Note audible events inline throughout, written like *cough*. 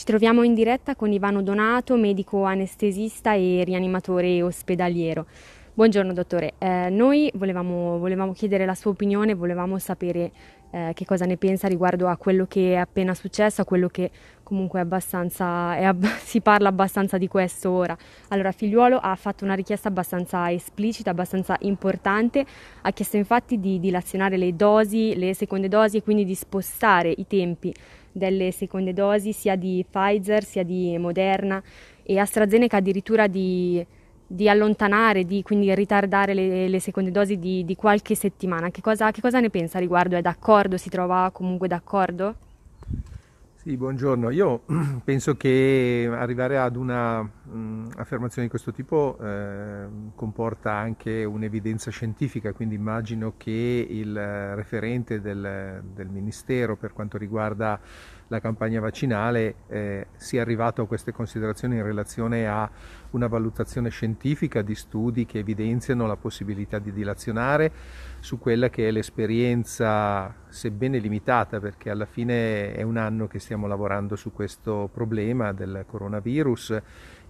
Ci troviamo in diretta con Ivano Donato, medico anestesista e rianimatore ospedaliero. Buongiorno dottore, eh, noi volevamo, volevamo, chiedere la sua opinione, volevamo sapere eh, che cosa ne pensa riguardo a quello che è appena successo, a quello che comunque è abbastanza, è ab- *laughs* si parla abbastanza di questo ora. Allora, Figliuolo ha fatto una richiesta abbastanza esplicita, abbastanza importante, ha chiesto infatti di dilazionare le dosi, le seconde dosi e quindi di spostare i tempi delle seconde dosi sia di Pfizer sia di Moderna e AstraZeneca addirittura di, di allontanare, di quindi ritardare le, le seconde dosi di, di qualche settimana. Che cosa, che cosa, ne pensa riguardo? È d'accordo? Si trova comunque d'accordo? Sì, buongiorno. Io *clears throat* penso che arrivare ad una mm, affermazione di questo tipo eh, comporta anche un'evidenza scientifica, quindi immagino che il referente del, del Ministero per quanto riguarda la campagna vaccinale eh, si è arrivato a queste considerazioni in relazione a una valutazione scientifica di studi che evidenziano la possibilità di dilazionare su quella che è l'esperienza, sebbene limitata, perché alla fine è un anno che stiamo lavorando su questo problema del coronavirus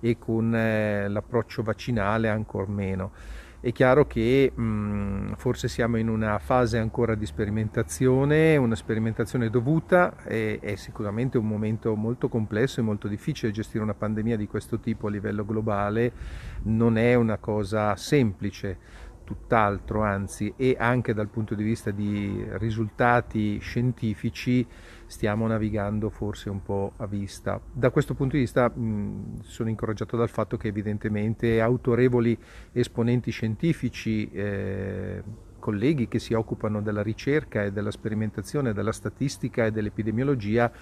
e con eh, l'approccio vaccinale ancor meno è chiaro che mh, forse siamo in una fase ancora di sperimentazione, una sperimentazione dovuta, e, è sicuramente un momento molto complesso e molto difficile gestire una pandemia di questo tipo a livello globale, non è una cosa semplice tutt'altro, anzi, e anche dal punto di vista di risultati scientifici stiamo navigando forse un po' a vista. Da questo punto di vista mh, sono incoraggiato dal fatto che evidentemente autorevoli esponenti scientifici eh, colleghi che si occupano della ricerca e della sperimentazione, della statistica e dell'epidemiologia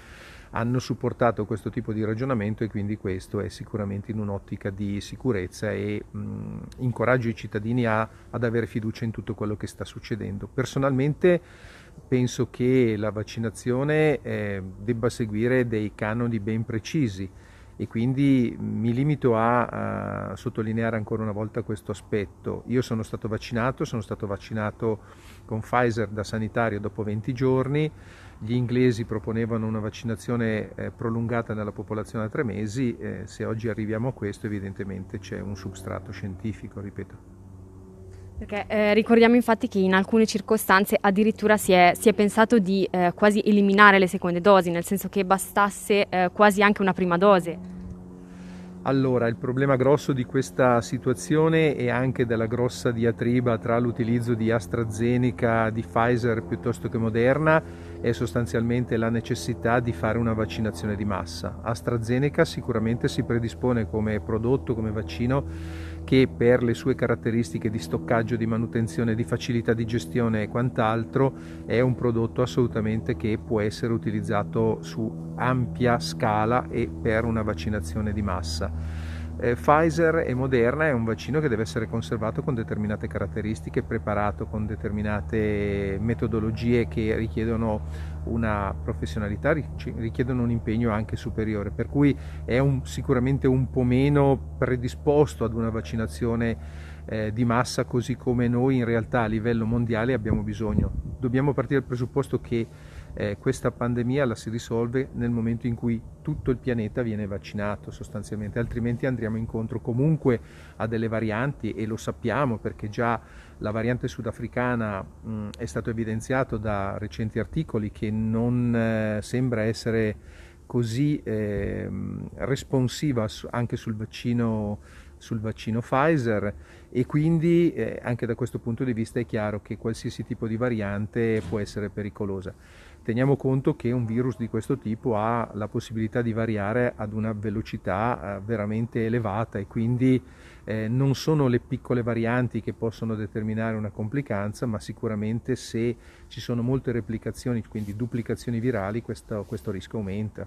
hanno supportato questo tipo di ragionamento e quindi questo è sicuramente in un'ottica di sicurezza e mh, incoraggio i cittadini a, ad avere fiducia in tutto quello che sta succedendo. Personalmente penso che la vaccinazione eh, debba seguire dei canoni ben precisi e quindi mi limito a, a, sottolineare ancora una volta questo aspetto. Io sono stato vaccinato, sono stato vaccinato con Pfizer da sanitario dopo 20 giorni, gli inglesi proponevano una vaccinazione eh, prolungata nella popolazione a tre mesi, eh, se oggi arriviamo a questo evidentemente c'è un substrato scientifico, ripeto. Perché, eh, ricordiamo infatti che in alcune circostanze addirittura si è, si è pensato di eh, quasi eliminare le seconde dosi, nel senso che bastasse eh, quasi anche una prima dose. Allora, il problema grosso di questa situazione e anche della grossa diatriba tra l'utilizzo di AstraZeneca, di Pfizer piuttosto che Moderna è sostanzialmente la necessità di fare una vaccinazione di massa. AstraZeneca sicuramente si predispone come prodotto, come vaccino che per le sue caratteristiche di stoccaggio, di manutenzione, di facilità di gestione e quant'altro è un prodotto assolutamente che può essere utilizzato su ampia scala e per una vaccinazione di massa. Eh, Pfizer e Moderna è un vaccino che deve essere conservato con determinate caratteristiche, preparato con determinate metodologie che richiedono una professionalità, richiedono un impegno anche superiore, per cui è un, sicuramente un po' meno predisposto ad una vaccinazione eh, di massa così come noi in realtà a livello mondiale abbiamo bisogno. Dobbiamo partire dal presupposto che eh, questa pandemia la si risolve nel momento in cui tutto il pianeta viene vaccinato sostanzialmente, altrimenti andremo incontro comunque a delle varianti e lo sappiamo perché già la variante sudafricana mh, è stato evidenziato da recenti articoli che non eh, sembra essere così eh, responsiva anche sul vaccino, sul vaccino, Pfizer e quindi eh, anche da questo punto di vista è chiaro che qualsiasi tipo di variante può essere pericolosa. Teniamo conto che un virus di questo tipo ha la possibilità di variare ad una velocità eh, veramente elevata e quindi eh, non sono le piccole varianti che possono determinare una complicanza, ma sicuramente se ci sono molte replicazioni, quindi duplicazioni virali, questo, questo rischio aumenta.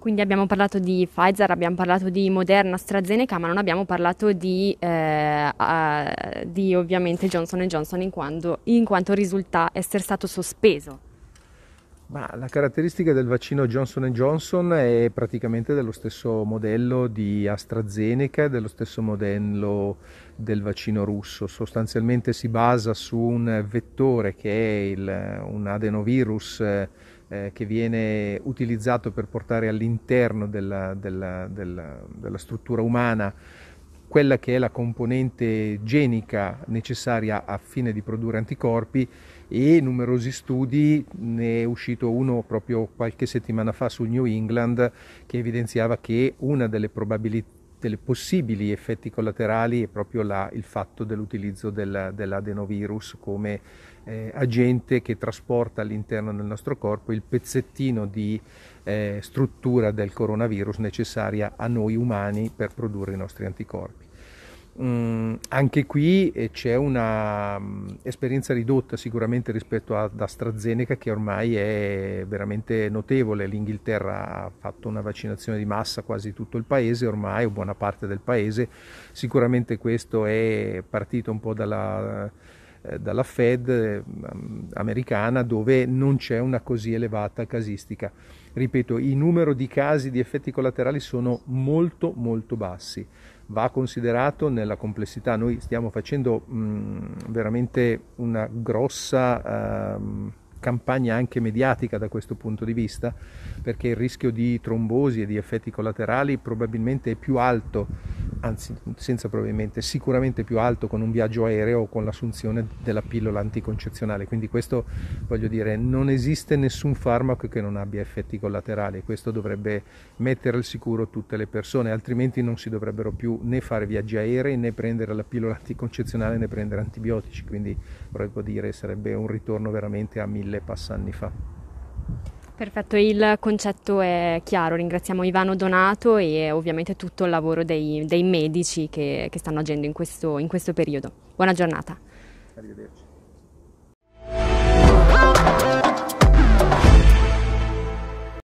Quindi abbiamo parlato di Pfizer, abbiamo parlato di Moderna, AstraZeneca, ma non abbiamo parlato di, eh, uh, di ovviamente Johnson Johnson in quanto, in quanto risulta essere stato sospeso. Ma la caratteristica del vaccino Johnson Johnson è praticamente dello stesso modello di AstraZeneca, dello stesso modello del vaccino russo. Sostanzialmente si basa su un vettore che è il, un adenovirus eh, che viene utilizzato per portare all'interno della, della, della, della struttura umana quella che è la componente genica necessaria a fine di produrre anticorpi e numerosi studi, ne è uscito uno proprio qualche settimana fa sul New England che evidenziava che una delle probabilità delle possibili effetti collaterali è proprio la, il fatto dell'utilizzo del, dell'adenovirus come eh, agente che trasporta all'interno del nostro corpo il pezzettino di eh, struttura del coronavirus necessaria a noi umani per produrre i nostri anticorpi. Mm, anche qui eh, c'è un'esperienza mm, um, ridotta sicuramente rispetto ad AstraZeneca che ormai è veramente notevole. L'Inghilterra ha fatto una vaccinazione di massa quasi tutto il paese, ormai o buona parte del paese. Sicuramente questo è partito un po' dalla, eh, dalla Fed mm, americana dove non c'è una così elevata casistica. Ripeto, il numero di casi di effetti collaterali sono molto molto bassi va considerato nella complessità. Noi stiamo facendo mh, mm, veramente una grossa uh, campagna anche mediatica da questo punto di vista, perché il rischio di trombosi e di effetti collaterali probabilmente è più alto anzi senza probabilmente, sicuramente più alto con un viaggio aereo o con l'assunzione della pillola anticoncezionale. Quindi questo voglio dire, non esiste nessun farmaco che non abbia effetti collaterali, questo dovrebbe mettere al sicuro tutte le persone, altrimenti non si dovrebbero più né fare viaggi aerei né prendere la pillola anticoncezionale né prendere antibiotici, quindi vorrei dire sarebbe un ritorno veramente a mille passanni fa. Perfetto, il concetto è chiaro, ringraziamo Ivano Donato e ovviamente tutto il lavoro dei, dei medici che, che, stanno agendo in questo, in questo periodo. Buona giornata. Arrivederci.